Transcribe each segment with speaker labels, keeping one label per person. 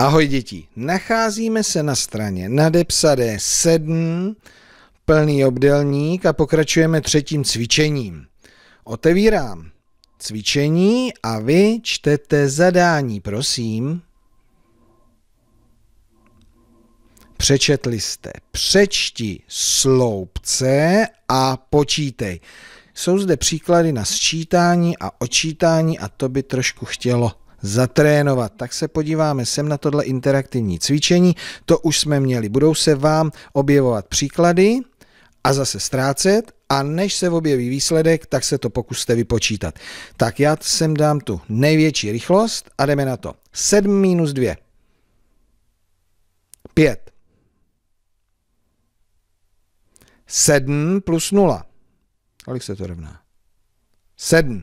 Speaker 1: Ahoj děti, nacházíme se na straně nadepsané 7, plný obdelník a pokračujeme třetím cvičením. Otevírám cvičení a vy čtete zadání, prosím. Přečetli jste. Přečti sloupce a počítej. Jsou zde příklady na sčítání a očítání a to by trošku chtělo zatrénovat. Tak se podíváme sem na tohle interaktivní cvičení. To už jsme měli. Budou se vám objevovat příklady a zase ztrácet a než se objeví výsledek, tak se to pokuste vypočítat. Tak já sem dám tu největší rychlost a jdeme na to. 7 minus 2. 5. 7 plus 0. Kolik se to rovná? 7.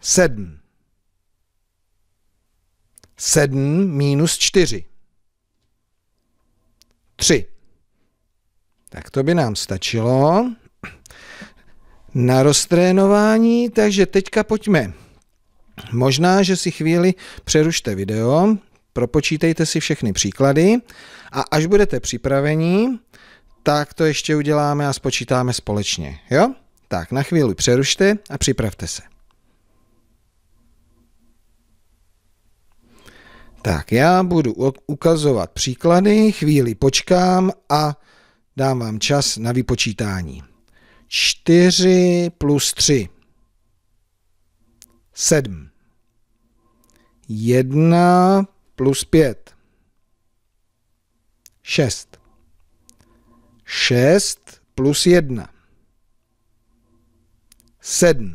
Speaker 1: Sedm. Sedm minus čtyři. Tři. Tak to by nám stačilo na roztrénování, takže teďka pojďme. Možná, že si chvíli přerušte video, propočítejte si všechny příklady a až budete připraveni, tak to ještě uděláme a spočítáme společně. Jo? Tak na chvíli přerušte a připravte se. Tak já budu ukazovat příklady, chvíli počkám a dám vám čas na vypočítání. 4 plus 3. 7. 1 plus 5. 6. 6 plus 1. 7.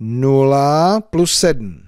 Speaker 1: 0 plus 7.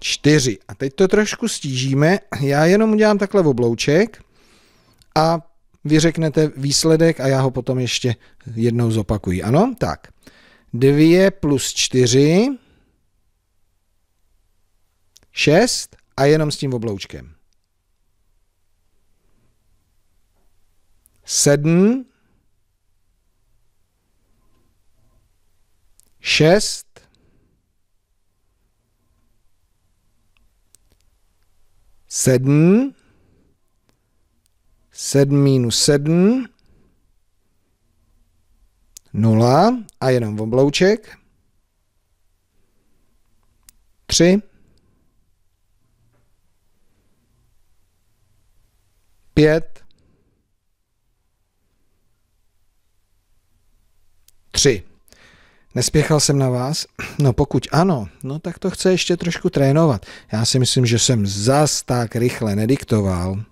Speaker 1: 4. A teď to trošku stížíme. Já jenom udělám takhle v oblouček a vy řeknete výsledek a já ho potom ještě jednou zopakuji. Ano? Tak. 2 plus 4 6 a jenom s tím obloučkem. 7 6 7, 7 minus 7, 0 a jenom v oblouček, 3, 5, 3. Nespěchal jsem na vás? No pokud ano, no tak to chce ještě trošku trénovat. Já si myslím, že jsem zas tak rychle nediktoval.